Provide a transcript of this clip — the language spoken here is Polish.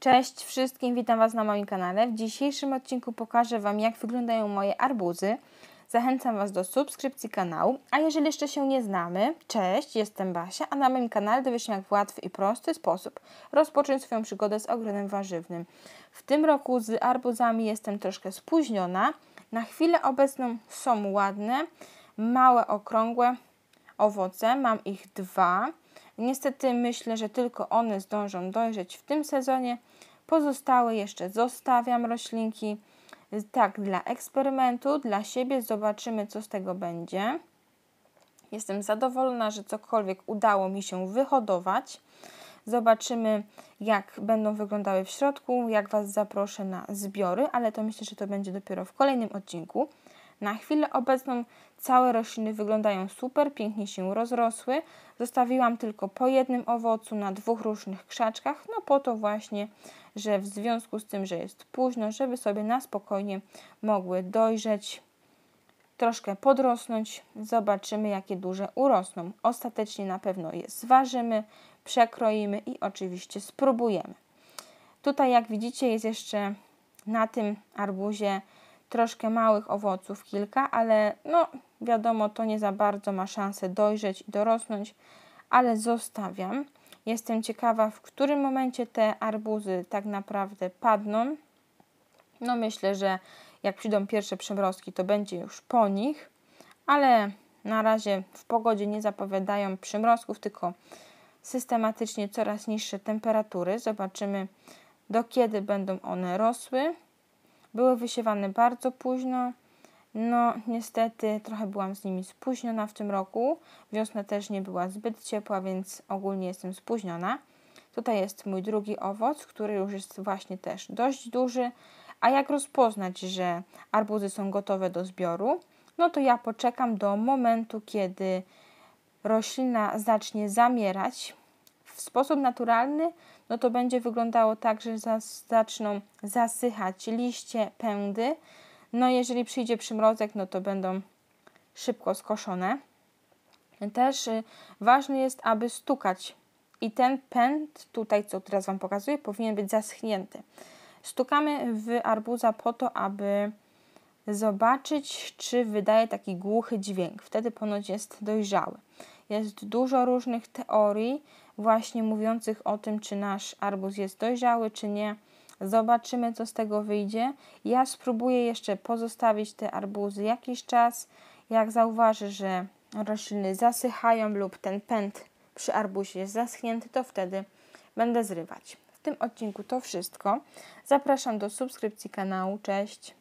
Cześć wszystkim, witam Was na moim kanale. W dzisiejszym odcinku pokażę Wam, jak wyglądają moje arbuzy. Zachęcam Was do subskrypcji kanału, a jeżeli jeszcze się nie znamy, cześć, jestem Basia, a na moim kanale dowiesz się jak w łatwy i prosty sposób rozpocząć swoją przygodę z ogrodem warzywnym. W tym roku z arbuzami jestem troszkę spóźniona. Na chwilę obecną są ładne, małe, okrągłe owoce, mam ich dwa Niestety myślę, że tylko one zdążą dojrzeć w tym sezonie. Pozostałe jeszcze zostawiam roślinki. Y, tak, dla eksperymentu, dla siebie zobaczymy, co z tego będzie. Jestem zadowolona, że cokolwiek udało mi się wyhodować. Zobaczymy, jak będą wyglądały w środku, jak Was zaproszę na zbiory, ale to myślę, że to będzie dopiero w kolejnym odcinku. Na chwilę obecną całe rośliny wyglądają super, pięknie się rozrosły. Zostawiłam tylko po jednym owocu na dwóch różnych krzaczkach, no po to właśnie, że w związku z tym, że jest późno, żeby sobie na spokojnie mogły dojrzeć, troszkę podrosnąć. Zobaczymy, jakie duże urosną. Ostatecznie na pewno je zważymy, przekroimy i oczywiście spróbujemy. Tutaj jak widzicie jest jeszcze na tym arbuzie troszkę małych owoców, kilka, ale no wiadomo, to nie za bardzo ma szansę dojrzeć i dorosnąć, ale zostawiam. Jestem ciekawa, w którym momencie te arbuzy tak naprawdę padną. No myślę, że jak przyjdą pierwsze przymrozki, to będzie już po nich, ale na razie w pogodzie nie zapowiadają przymrozków, tylko systematycznie coraz niższe temperatury. Zobaczymy, do kiedy będą one rosły. Były wysiewane bardzo późno. No, niestety trochę byłam z nimi spóźniona w tym roku. Wiosna też nie była zbyt ciepła, więc ogólnie jestem spóźniona. Tutaj jest mój drugi owoc, który już jest właśnie też dość duży. A jak rozpoznać, że arbuzy są gotowe do zbioru? No to ja poczekam do momentu, kiedy roślina zacznie zamierać, w sposób naturalny, no to będzie wyglądało tak, że zas, zaczną zasychać liście, pędy. No jeżeli przyjdzie przymrozek, no to będą szybko skoszone. Też y, ważne jest, aby stukać i ten pęd tutaj, co teraz Wam pokazuję, powinien być zaschnięty. Stukamy w arbuza po to, aby zobaczyć, czy wydaje taki głuchy dźwięk. Wtedy ponoć jest dojrzały. Jest dużo różnych teorii, właśnie mówiących o tym, czy nasz arbuz jest dojrzały, czy nie. Zobaczymy, co z tego wyjdzie. Ja spróbuję jeszcze pozostawić te arbuzy jakiś czas. Jak zauważy, że rośliny zasychają lub ten pęd przy arbuzie jest zaschnięty, to wtedy będę zrywać. W tym odcinku to wszystko. Zapraszam do subskrypcji kanału. Cześć!